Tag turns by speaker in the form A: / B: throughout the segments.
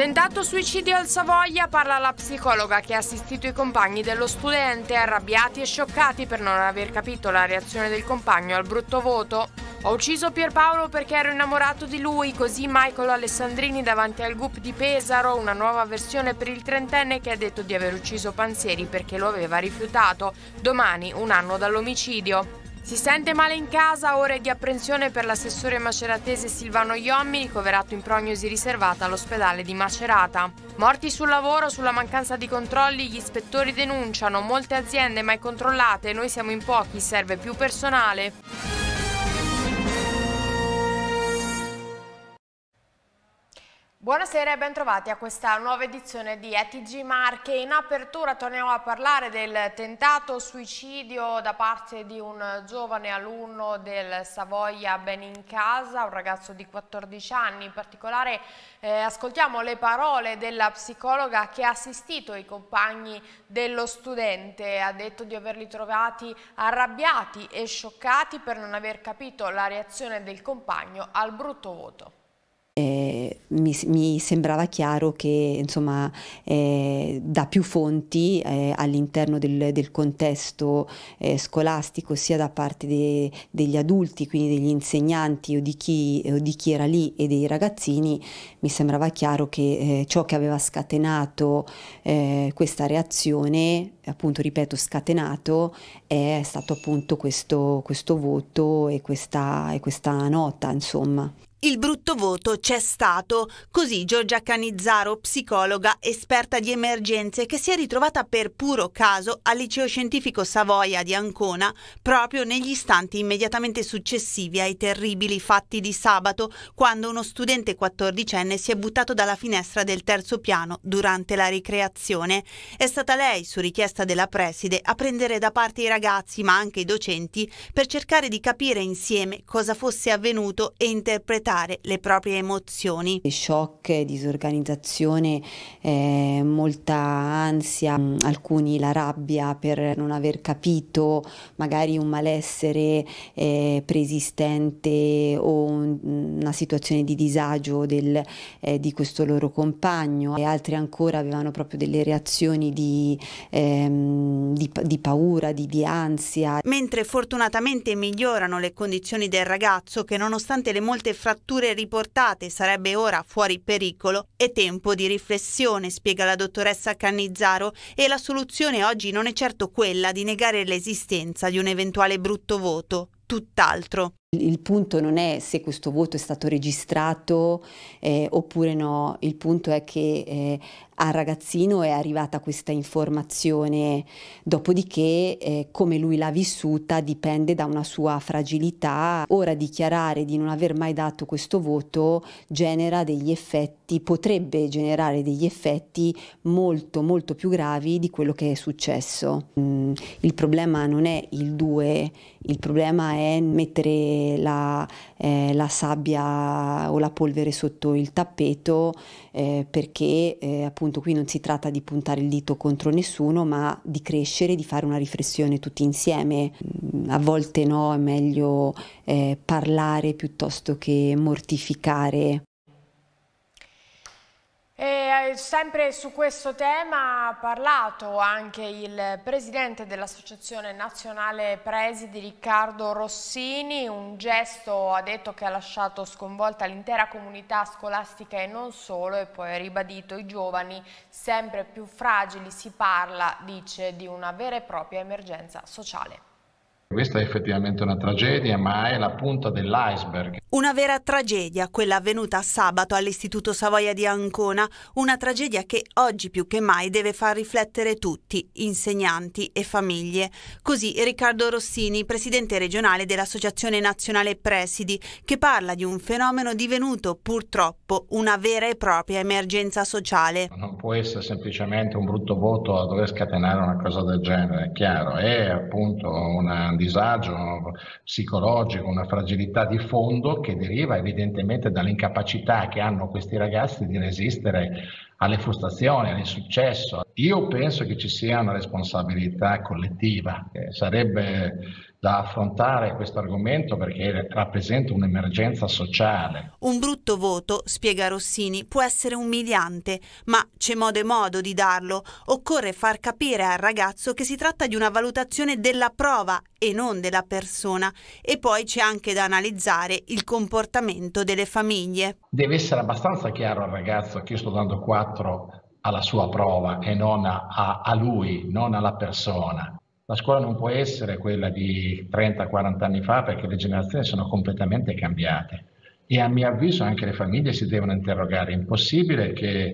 A: Tentato suicidio al Savoia, parla la psicologa che ha assistito i compagni dello studente, arrabbiati e scioccati per non aver capito la reazione del compagno al brutto voto. Ho ucciso Pierpaolo perché ero innamorato di lui, così Michael Alessandrini davanti al GUP di Pesaro, una nuova versione per il trentenne che ha detto di aver ucciso Pansieri perché lo aveva rifiutato, domani un anno dall'omicidio. Si sente male in casa, ore di apprensione per l'assessore maceratese Silvano Iommi, ricoverato in prognosi riservata all'ospedale di Macerata. Morti sul lavoro, sulla mancanza di controlli, gli ispettori denunciano, molte aziende mai controllate, noi siamo in pochi, serve più personale. Buonasera e bentrovati a questa nuova edizione di ETG Marche. In apertura torniamo a parlare del tentato suicidio da parte di un giovane alunno del Savoia Benincasa, un ragazzo di 14 anni. In particolare eh, ascoltiamo le parole della psicologa che ha assistito i compagni dello studente. Ha detto di averli trovati arrabbiati e scioccati per non aver capito la reazione del compagno al brutto voto
B: eh, mi, mi, sembrava chiaro che insomma, eh, da più fonti eh, all'interno del, del contesto eh, scolastico, sia da parte de, degli adulti, quindi degli insegnanti o di, chi, o di, chi, era lì e dei ragazzini, mi sembrava chiaro che eh, ciò che aveva scatenato eh, questa reazione, appunto ripeto scatenato, è stato appunto questo, questo voto e questa, e questa nota. Insomma.
C: Il brutto voto c'è stato, così Giorgia Canizzaro, psicologa esperta di emergenze, che si è ritrovata per puro caso al liceo scientifico Savoia di Ancona proprio negli istanti immediatamente successivi ai terribili fatti di sabato, quando uno studente quattordicenne si è buttato dalla finestra del terzo piano durante la ricreazione. È stata lei, su richiesta della preside, a prendere da parte i ragazzi, ma anche i docenti, per cercare di capire insieme cosa fosse avvenuto e interpretare affrontare le proprie
B: emozioni. Shock, disorganizzazione, eh, molta ansia, mm, alcuni la rabbia per non aver capito, magari un malessere eh, preesistente o un, una situazione di disagio del, eh, di questo loro compagno e altri ancora avevano proprio delle reazioni di, ehm, di, di paura, di, di ansia.
C: Mentre fortunatamente migliorano le condizioni del ragazzo che nonostante le molte fratture fratture riportate sarebbe ora fuori pericolo, è tempo di riflessione, spiega la dottoressa Cannizzaro, e la soluzione oggi non è certo quella di negare l'esistenza di un eventuale brutto voto, tutt'altro.
B: Il punto non è se questo voto è stato registrato eh, oppure no, il punto è che eh, al ragazzino è arrivata questa informazione, dopodiché eh, come lui l'ha vissuta dipende da una sua fragilità. Ora dichiarare di non aver mai dato questo voto genera degli effetti, potrebbe generare degli effetti molto molto più gravi di quello che è successo. Mm, il problema non è il 2, il problema è mettere la, eh, la sabbia o la polvere sotto il tappeto eh, perché eh, appunto appunto qui non si tratta di puntare il dito contro nessuno, ma di crescere, di fare una riflessione tutti insieme. Mm, a volte no, è meglio eh, parlare piuttosto che mortificare.
A: E eh, sempre su questo tema ha parlato anche il presidente dell'Associazione Nazionale Presidi Riccardo Rossini, un gesto ha detto che ha lasciato sconvolta l'intera comunità scolastica e non solo e poi ha ribadito i giovani sempre più fragili, si parla, dice, di una vera e propria emergenza sociale.
D: Questa è effettivamente una tragedia, ma è la punta dell'iceberg.
C: Una vera tragedia, quella avvenuta sabato all'Istituto Savoia di Ancona, una tragedia che oggi più che mai deve far riflettere tutti, insegnanti e famiglie. Così Riccardo Rossini, presidente regionale dell'Associazione Nazionale Presidi, che parla di un fenomeno divenuto purtroppo una vera e propria emergenza sociale. Non
D: può essere semplicemente un brutto voto a dover scatenare una cosa del genere, è chiaro, è appunto una disagio psicologico, una fragilità di fondo che deriva evidentemente dall'incapacità che hanno questi ragazzi di resistere alle frustrazioni, all'insuccesso. Io penso che ci sia una responsabilità collettiva, sarebbe da affrontare questo argomento perché rappresenta un'emergenza sociale.
C: Un brutto voto, spiega Rossini, può essere umiliante, ma c'è modo e modo di darlo. Occorre far capire al ragazzo che si tratta di una valutazione della prova e non della persona e poi c'è anche da analizzare il comportamento delle famiglie.
D: Deve essere abbastanza chiaro al ragazzo che io sto dando 4 alla sua prova e non a, a lui, non alla persona la scuola non può essere quella di 30-40 anni fa perché le generazioni sono completamente cambiate e a mio avviso anche le famiglie si devono interrogare. È impossibile che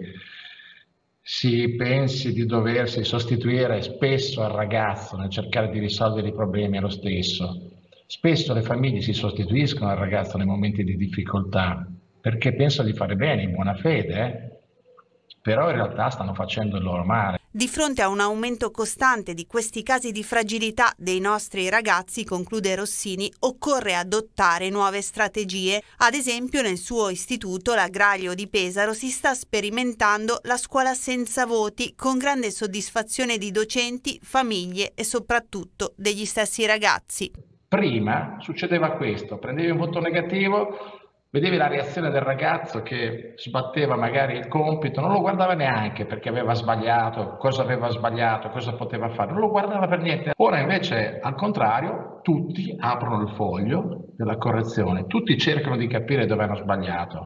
D: si pensi di doversi sostituire spesso al ragazzo nel cercare di risolvere i problemi allo stesso. Spesso le famiglie si sostituiscono al ragazzo nei momenti di difficoltà perché pensano di fare bene in buona fede, eh. però in realtà stanno facendo il loro male.
C: Di fronte a un aumento costante di questi casi di fragilità dei nostri ragazzi, conclude Rossini, occorre adottare nuove strategie. Ad esempio nel suo istituto, l'Agrario di Pesaro, si sta sperimentando la scuola senza voti con grande soddisfazione di docenti, famiglie e soprattutto degli stessi ragazzi.
D: Prima succedeva questo, prendevi un voto negativo, Vedevi la reazione del ragazzo che sbatteva magari il compito, non lo guardava neanche perché aveva sbagliato, cosa aveva sbagliato, cosa poteva fare, non lo guardava per niente. Ora invece, al contrario, tutti aprono il foglio della correzione, tutti cercano di capire dove hanno sbagliato.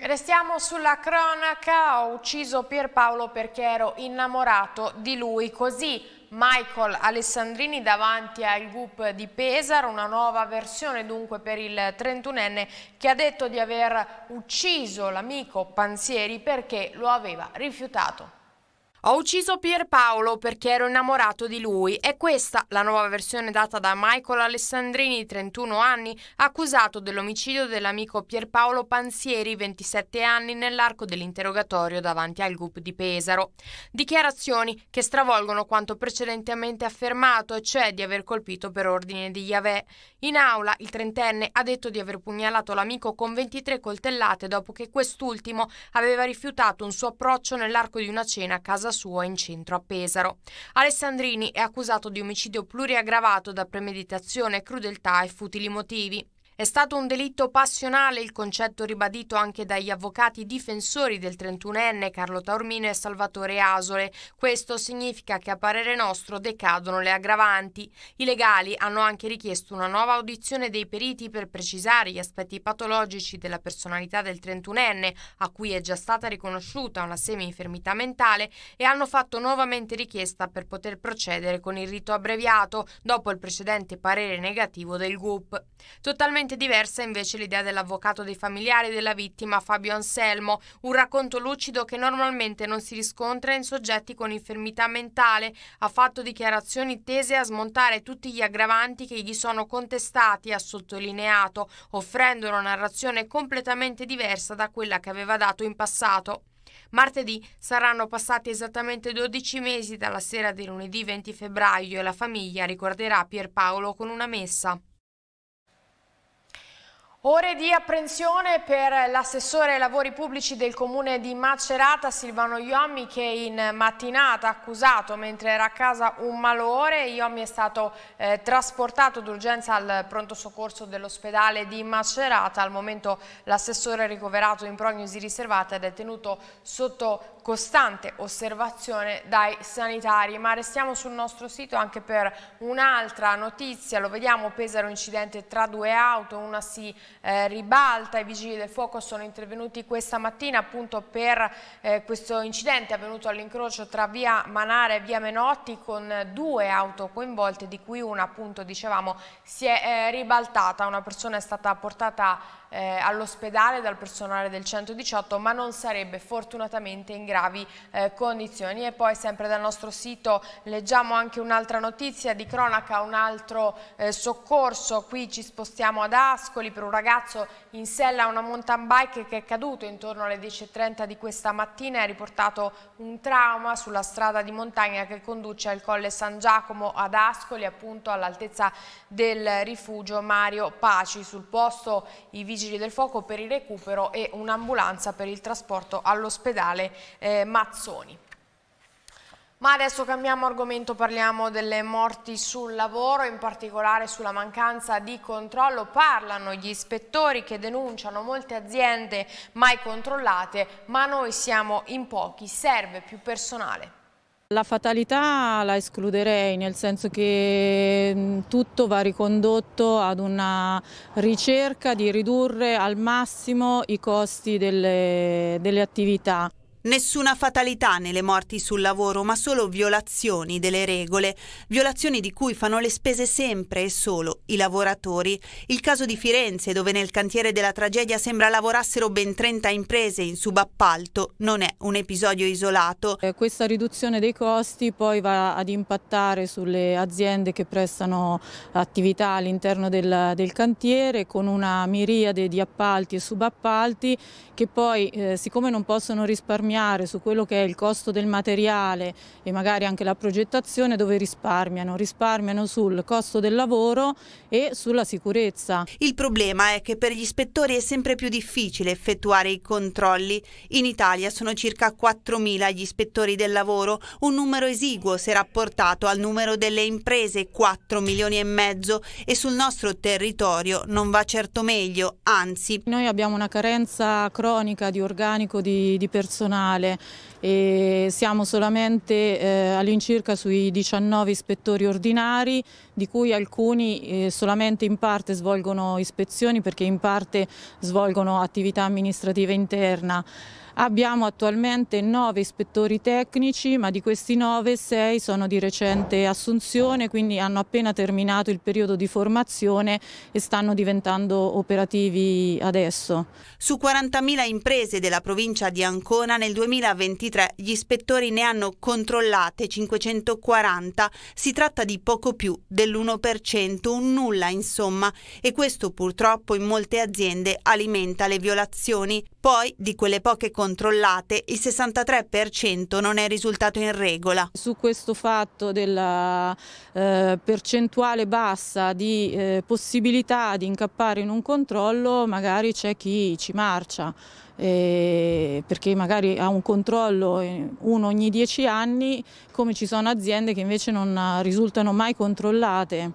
A: Restiamo sulla cronaca, ho ucciso Pierpaolo perché ero innamorato di lui, così Michael Alessandrini davanti al GUP di Pesaro, una nuova versione dunque per il 31enne che ha detto di aver ucciso l'amico Panzieri perché lo aveva rifiutato. Ho ucciso Pierpaolo perché ero innamorato di lui. È questa la nuova versione data da Michael Alessandrini, 31 anni, accusato dell'omicidio dell'amico Pierpaolo Pansieri, 27 anni, nell'arco dell'interrogatorio davanti al GUP di Pesaro. Dichiarazioni che stravolgono quanto precedentemente affermato, e cioè di aver colpito per ordine di Yahweh. In aula il trentenne ha detto di aver pugnalato l'amico con 23 coltellate dopo che quest'ultimo aveva rifiutato un suo approccio nell'arco di una cena a casa sua in centro a Pesaro. Alessandrini è accusato di omicidio pluriaggravato da premeditazione, crudeltà e futili motivi. È stato un delitto passionale il concetto ribadito anche dagli avvocati difensori del 31enne Carlo Taormino e Salvatore Asole. Questo significa che a parere nostro decadono le aggravanti. I legali hanno anche richiesto una nuova audizione dei periti per precisare gli aspetti patologici della personalità del 31enne, a cui è già stata riconosciuta una semi-infermità mentale, e hanno fatto nuovamente richiesta per poter procedere con il rito abbreviato, dopo il precedente parere negativo del GUP. Totalmente Completamente diversa invece l'idea dell'avvocato dei familiari della vittima Fabio Anselmo, un racconto lucido che normalmente non si riscontra in soggetti con infermità mentale, ha fatto dichiarazioni tese a smontare tutti gli aggravanti che gli sono contestati, ha sottolineato, offrendo una narrazione completamente diversa da quella che aveva dato in passato. Martedì saranno passati esattamente 12 mesi dalla sera di lunedì 20 febbraio e la famiglia ricorderà Pierpaolo con una messa. Ore di apprensione per l'assessore ai lavori pubblici del comune di Macerata, Silvano Iommi, che in mattinata accusato mentre era a casa un malore. Iommi è stato eh, trasportato d'urgenza al pronto soccorso dell'ospedale di Macerata. Al momento l'assessore è ricoverato in prognosi riservata ed è tenuto sotto costante osservazione dai sanitari, ma restiamo sul nostro sito anche per un'altra notizia, lo vediamo Pesaro incidente tra due auto, una si eh, ribalta, i vigili del fuoco sono intervenuti questa mattina appunto per eh, questo incidente avvenuto all'incrocio tra via Manare e via Menotti con due auto coinvolte di cui una appunto dicevamo si è eh, ribaltata, una persona è stata portata a eh, all'ospedale dal personale del 118 ma non sarebbe fortunatamente in gravi eh, condizioni e poi sempre dal nostro sito leggiamo anche un'altra notizia di cronaca un altro eh, soccorso qui ci spostiamo ad Ascoli per un ragazzo in sella a una mountain bike che è caduto intorno alle 10.30 di questa mattina e ha riportato un trauma sulla strada di montagna che conduce al colle San Giacomo ad Ascoli appunto all'altezza del rifugio Mario Paci sul posto i vigili vigili del fuoco per il recupero e un'ambulanza per il trasporto all'ospedale eh, Mazzoni. Ma adesso cambiamo argomento, parliamo delle morti sul lavoro, in particolare sulla mancanza di controllo. Parlano gli ispettori che denunciano molte aziende mai controllate, ma noi siamo in pochi, serve più personale.
E: La fatalità la escluderei, nel senso che mm, tutto va ricondotto ad una ricerca di ridurre al massimo i costi delle, delle attività.
C: Nessuna fatalità nelle morti sul lavoro, ma solo violazioni delle regole, violazioni di cui fanno le spese sempre e solo i lavoratori. Il caso di Firenze, dove nel cantiere della tragedia sembra lavorassero ben 30 imprese in subappalto,
E: non è un episodio isolato. Eh, questa riduzione dei costi poi va ad impattare sulle aziende che prestano attività all'interno del, del, cantiere con una miriade di appalti e subappalti che poi, eh, siccome non possono risparmiare risparmiare su quello che è il costo del materiale e magari anche la progettazione dove risparmiano? Risparmiano sul costo del lavoro e sulla sicurezza. Il
C: problema è che per gli ispettori è sempre più difficile effettuare i controlli. In Italia sono circa 4.000 gli ispettori del lavoro, un numero esiguo se rapportato al numero delle imprese, 4 milioni e mezzo, e sul nostro territorio non va
E: certo meglio, anzi. Noi abbiamo una carenza cronica di organico di, di personale nazionale e siamo solamente eh, all'incirca sui 19 ispettori ordinari di cui alcuni eh, solamente in parte svolgono ispezioni perché in parte svolgono attività amministrativa interna. Abbiamo attualmente nove ispettori tecnici, ma di questi nove, sei sono di recente assunzione, quindi hanno appena terminato il periodo di formazione e stanno diventando operativi adesso.
C: Su 40.000 imprese della provincia di Ancona nel 2023 gli ispettori ne hanno controllate 540, si tratta di poco più dell'1%, un nulla insomma, e questo purtroppo in molte aziende alimenta le violazioni, poi di quelle poche condizioni controllate
E: il 63% non è risultato in regola. Su questo fatto della eh, percentuale bassa di eh, possibilità di incappare in un controllo magari c'è chi ci marcia. Eh, perché magari ha un controllo uno ogni dieci anni, come ci sono aziende che invece non eh, risultano mai controllate.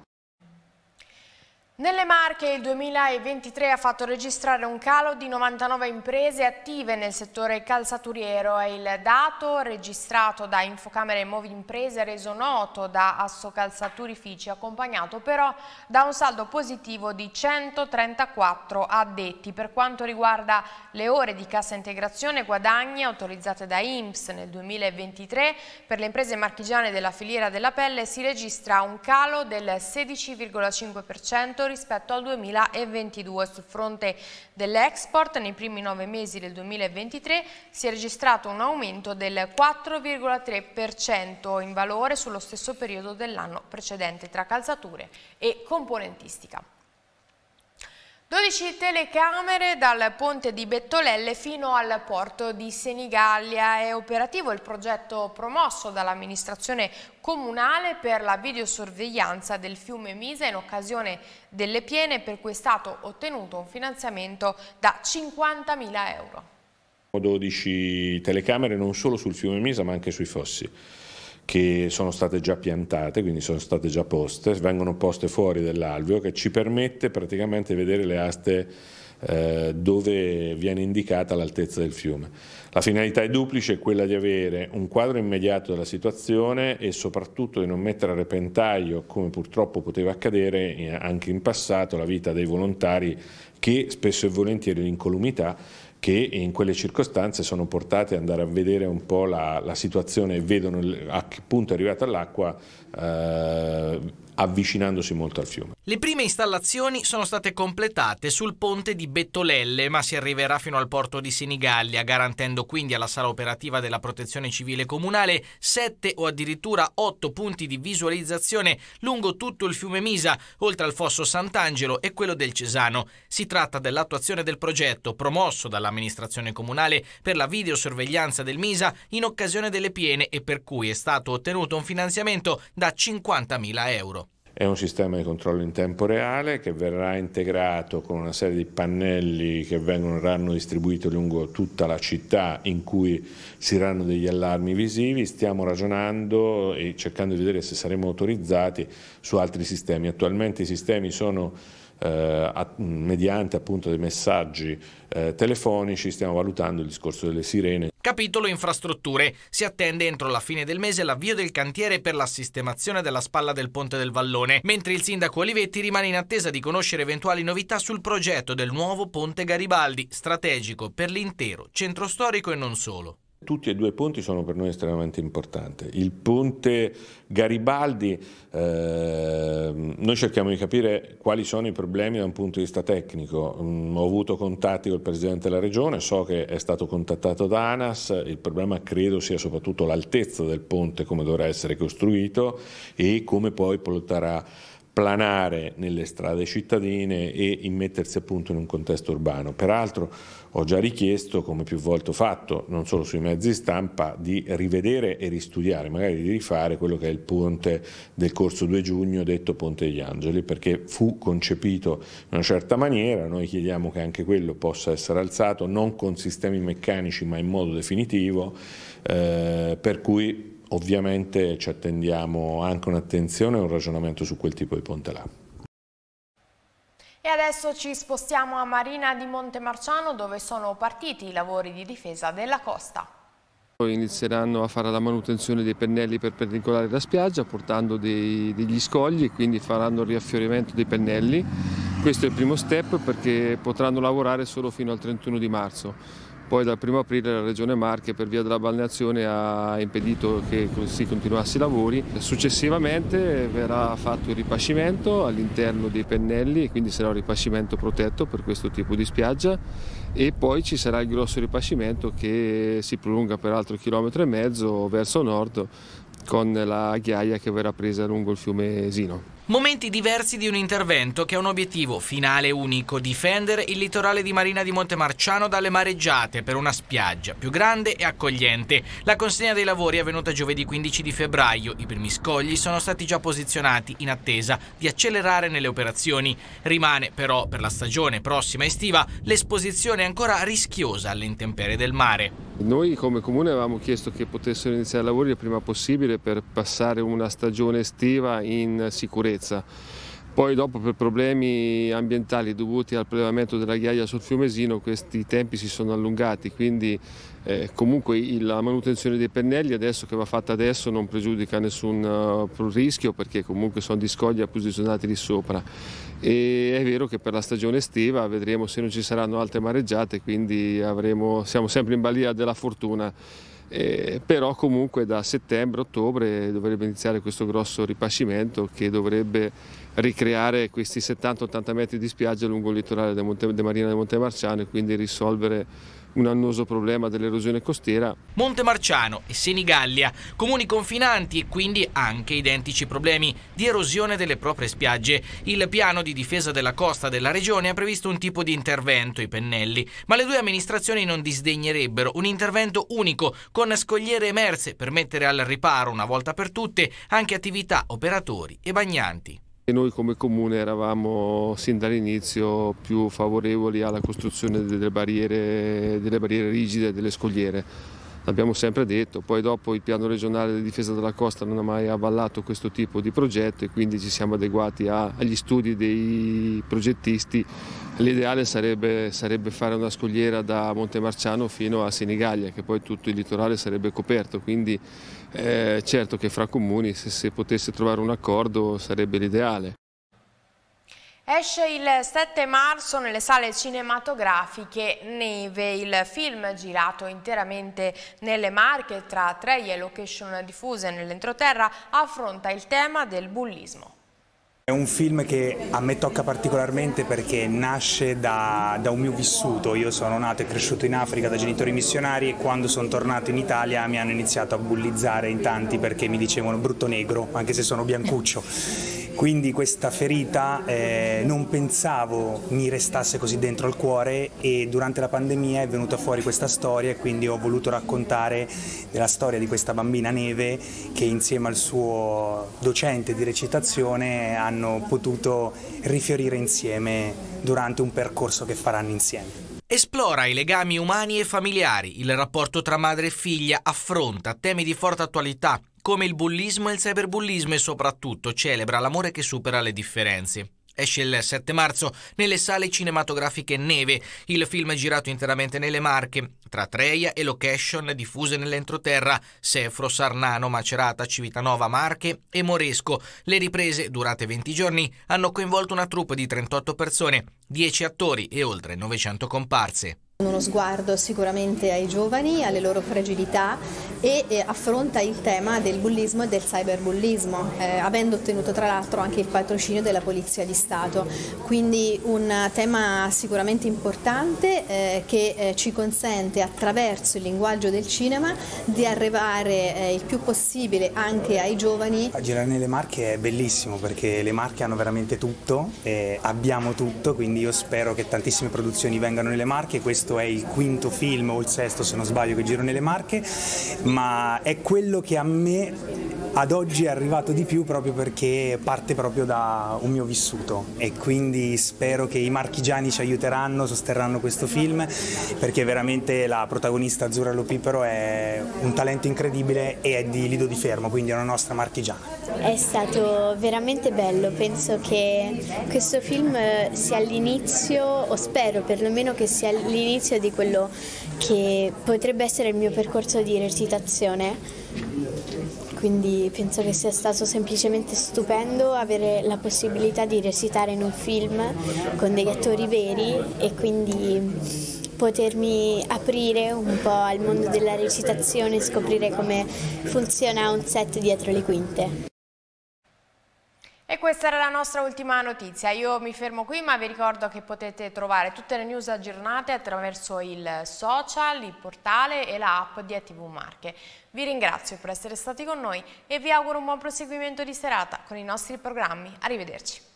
A: Nelle Marche il 2023 ha fatto registrare un calo di 99 imprese attive nel settore calzaturiero. È il dato registrato da Infocamere e Movi Imprese reso noto da Asso Calzaturifici, accompagnato però da un saldo positivo di 134 addetti. Per quanto riguarda le ore di cassa integrazione guadagni autorizzate da INPS nel 2023, per le imprese marchigiane della filiera della pelle si registra un calo del 16,5% rispetto al 2022. Sul fronte dell'export, nei primi nove mesi del 2023 si è registrato un aumento del 4,3% in valore sullo stesso periodo dell'anno precedente tra calzature e componentistica. 12 telecamere dal ponte di Bettolelle fino al porto di Senigallia. È operativo il progetto promosso dall'amministrazione comunale per la videosorveglianza del fiume Misa in occasione delle piene per cui è stato ottenuto un finanziamento da 50.000 euro.
F: 12 telecamere non solo sul fiume Misa ma anche sui fossi che sono state già piantate, quindi sono state già poste, vengono poste fuori dall'alveo che ci permette praticamente di vedere le aste eh, dove viene indicata l'altezza del fiume. La finalità è duplice, quella di avere un quadro immediato della situazione e soprattutto di non mettere a repentaglio, come purtroppo poteva accadere eh, anche in passato, la vita dei volontari che spesso e volentieri l'incolumità che in quelle circostanze sono portate ad andare a vedere un po' la, la situazione e vedono a che punto è arrivata l'acqua, eh, avvicinandosi molto al fiume.
G: Le prime installazioni sono state completate sul ponte di Bettolelle, ma si arriverà fino al porto di Sinigallia, garantendo quindi alla sala operativa della Protezione Civile Comunale sette o addirittura otto punti di visualizzazione lungo tutto il fiume Misa, oltre al fosso Sant'Angelo e quello del Cesano. Si tratta dell'attuazione del progetto promosso dall'amministrazione comunale per la videosorveglianza del Misa in occasione delle piene e per cui è stato ottenuto un finanziamento da 50.000 euro.
F: È un sistema di controllo in tempo reale che verrà integrato con una serie di pannelli che verranno distribuiti lungo tutta la città in cui si daranno degli allarmi visivi. Stiamo ragionando e cercando di vedere se saremo autorizzati su altri sistemi. Attualmente i sistemi sono eh, a, mediante appunto dei messaggi eh, telefonici, stiamo valutando il discorso delle sirene.
G: Capitolo infrastrutture. Si attende entro la fine del mese l'avvio del cantiere per la sistemazione della spalla del ponte del Vallone, mentre il sindaco Olivetti rimane in attesa di conoscere eventuali novità sul progetto del nuovo ponte Garibaldi, strategico per l'intero centro storico e non solo.
F: Tutti e due i ponti sono per noi estremamente importanti. Il ponte Garibaldi, eh, noi cerchiamo di capire quali sono i problemi da un punto di vista tecnico. Mm, ho avuto contatti col Presidente della Regione, so che è stato contattato da ANAS, il problema credo sia soprattutto l'altezza del ponte, come dovrà essere costruito e come poi potrà planare nelle strade cittadine e immettersi appunto in un contesto urbano. Peraltro ho già richiesto, come più volte ho fatto, non solo sui mezzi stampa, di rivedere e ristudiare, magari di rifare quello che è il ponte del corso 2 giugno, detto Ponte degli Angeli, perché fu concepito in una certa maniera, noi chiediamo che anche quello possa essere alzato, non con sistemi meccanici ma in modo definitivo, eh, per cui ovviamente ci attendiamo anche un'attenzione e un ragionamento su quel tipo di ponte là.
A: E adesso ci spostiamo a Marina di Montemarciano dove sono partiti i lavori di difesa della costa.
H: Inizieranno a fare la manutenzione dei pennelli per perpendicolari la spiaggia portando dei, degli scogli e quindi faranno il riaffiorimento dei pennelli. Questo è il primo step perché potranno lavorare solo fino al 31 di marzo poi dal 1 aprile la Regione Marche per via della balneazione ha impedito che si continuasse i lavori. Successivamente verrà fatto il ripascimento all'interno dei pennelli, quindi sarà un ripascimento protetto per questo tipo di spiaggia e poi ci sarà il grosso ripascimento che si prolunga per altro chilometro e mezzo verso nord con la ghiaia che verrà presa lungo il fiume Sino.
G: Momenti diversi di un intervento che ha un obiettivo finale unico, difendere il litorale di Marina di Montemarciano dalle mareggiate per una spiaggia più grande e accogliente. La consegna dei lavori è avvenuta giovedì 15 di febbraio, i primi scogli sono stati già posizionati in attesa di accelerare nelle operazioni. Rimane però per la stagione prossima estiva l'esposizione ancora rischiosa alle intemperie del mare.
H: Noi come comune avevamo chiesto che potessero iniziare i lavori il prima possibile per passare una stagione estiva in sicurezza sicurezza. Poi dopo per problemi ambientali dovuti al prelevamento della ghiaia sul Fiumesino questi tempi si sono allungati, quindi eh, comunque la manutenzione dei pennelli adesso che va fatta adesso non pregiudica nessun uh, rischio perché comunque sono di scoglia posizionati lì sopra. E è vero che per la stagione estiva vedremo se non ci saranno altre mareggiate, quindi avremo, siamo sempre in balia della fortuna eh, però comunque da settembre-ottobre dovrebbe iniziare questo grosso ripascimento che dovrebbe ricreare questi 70-80 metri di spiaggia lungo il litorale di Marina del Monte Marciano e quindi risolvere un annoso problema dell'erosione costiera.
G: Monte Marciano e Senigallia, comuni confinanti e quindi anche identici problemi di erosione delle proprie spiagge. Il piano di difesa della costa della regione ha previsto un tipo di intervento, i pennelli, ma le due amministrazioni non disdegnerebbero un intervento unico con scogliere emerse per mettere al riparo una volta per tutte anche attività, operatori e bagnanti.
H: E noi come comune eravamo sin dall'inizio più favorevoli alla costruzione delle barriere, delle barriere rigide e delle scogliere l'abbiamo sempre detto, poi dopo il piano regionale di difesa della costa non ha mai avallato questo tipo di progetto e quindi ci siamo adeguati a, agli studi dei progettisti. L'ideale sarebbe, sarebbe, fare una scogliera da Montemarciano fino a Senigallia, che poi tutto il litorale sarebbe coperto, quindi eh, certo che fra comuni se si potesse trovare un accordo sarebbe l'ideale.
A: Esce il 7 marzo nelle sale cinematografiche Neve, il film girato interamente nelle Marche tra tre e location diffuse nell'entroterra affronta il tema del bullismo.
I: È un film che a me tocca particolarmente perché nasce da, da, un mio vissuto. Io sono nato e cresciuto in Africa da genitori missionari e quando sono tornato in Italia mi hanno iniziato a bullizzare in tanti perché mi dicevano brutto negro, anche se sono biancuccio. Quindi questa ferita eh, non pensavo mi restasse così dentro al cuore e durante la pandemia è venuta fuori questa storia e quindi ho voluto raccontare la storia di questa bambina Neve che insieme al suo docente di recitazione hanno potuto rifiorire insieme durante un percorso che faranno insieme.
G: Esplora i legami umani e familiari, il rapporto tra madre e figlia, affronta temi di forte attualità come il bullismo e il cyberbullismo e soprattutto celebra l'amore che supera le differenze. Esce il 7 marzo nelle sale cinematografiche Neve, il film è girato interamente nelle Marche, tra Treia e location diffuse nell'entroterra, Sefro, Sarnano, Macerata, Civitanova, Marche e Moresco. Le riprese, durate 20 giorni, hanno coinvolto una troupe di 38 persone, 10 attori e oltre 900 comparse
B: uno sguardo sicuramente ai giovani, alle loro fragilità e affronta il tema del bullismo e del cyberbullismo, eh, avendo ottenuto tra l'altro anche il patrocinio della Polizia di Stato. Quindi un tema sicuramente importante eh, che eh, ci consente attraverso il linguaggio del cinema di arrivare eh, il più possibile anche ai giovani. A
I: girare nelle Marche è bellissimo perché le Marche hanno veramente tutto, e abbiamo tutto, quindi io spero che tantissime produzioni vengano nelle Marche. Questo questo è il quinto film o il sesto se non sbaglio che giro nelle Marche, ma è quello che a me ad oggi è arrivato di più proprio perché parte proprio da un mio vissuto e quindi spero che i marchigiani ci aiuteranno, sosterranno questo film perché veramente la protagonista Azzurra Lopipero è un talento incredibile e è di Lido di Fermo, quindi è una nostra marchigiana.
B: È stato
C: veramente bello, penso che questo film sia l'inizio, o spero perlomeno che sia l'inizio di quello che potrebbe essere il mio percorso di recitazione quindi penso che sia stato semplicemente stupendo avere la possibilità di recitare in un film con degli attori veri e quindi potermi aprire un po' al mondo della recitazione e scoprire come funziona un set dietro le quinte.
A: E questa era la nostra ultima notizia, io mi fermo qui ma vi ricordo che potete trovare tutte le news aggiornate attraverso il social, il portale e la app di ATV Marche. Vi ringrazio per essere stati con noi e vi auguro un buon proseguimento di serata con i nostri programmi. Arrivederci.